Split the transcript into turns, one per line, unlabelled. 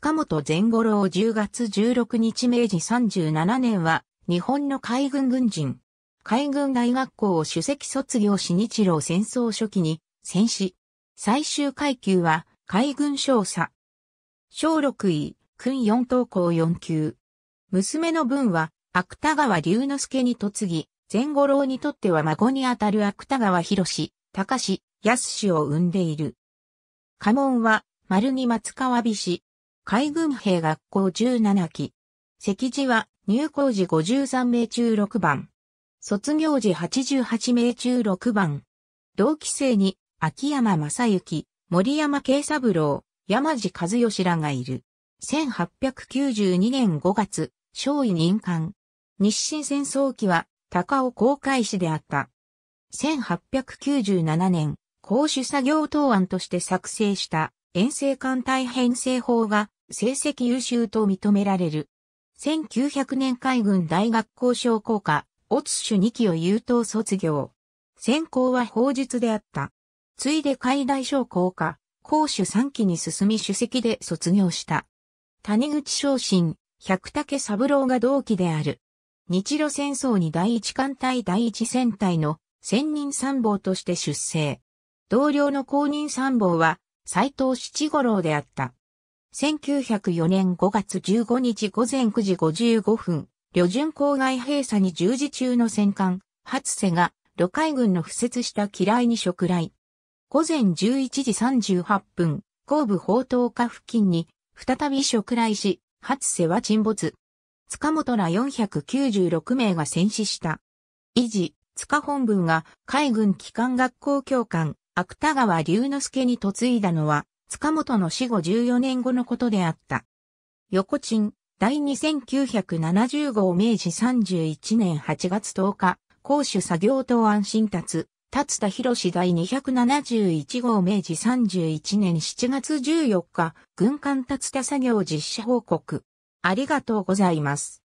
塚本善五郎10月16日明治37年は、日本の海軍軍人。海軍大学校を主席卒業し日露戦争初期に戦死。最終階級は海軍少佐。小6位、訓4等校4級。娘の分は芥川龍之介に嫁ぎ、善五郎にとっては孫にあたる芥川博士、高志、安氏を生んでいる。家紋は、丸に松川美海軍兵学校17期。席次は入校時53名中6番。卒業時88名中6番。同期生に秋山正幸、森山慶三郎、山地和義らがいる。1892年5月、少尉任官。日清戦争期は高尾航海士であった。1897年、公主作業答案として作成した遠征艦隊編成法が成績優秀と認められる。1900年海軍大学校商工科、オツシュ2期を優等卒業。専攻は法術であった。ついで海大商工科、公主3期に進み主席で卒業した。谷口昇進、百武三郎が同期である。日露戦争に第一艦隊第一戦隊の専任参謀として出征。同僚の公認参謀は斎藤七五郎であった。1904年5月15日午前9時55分、旅順郊外閉鎖に従事中の戦艦、初瀬が、露海軍の付設した機雷に触雷。午前11時38分、後部砲塔下付近に、再び触雷し、初瀬は沈没。塚本ら496名が戦死した。維持、塚本部が海軍機関学校教官、芥川龍之介に嫁いだのは、塚本の死後14年後のことであった。横鎮、第2970号明治31年8月10日、公主作業等安心達、達田博士第271号明治31年7月14日、軍艦達田作業実施報告。ありがとうございます。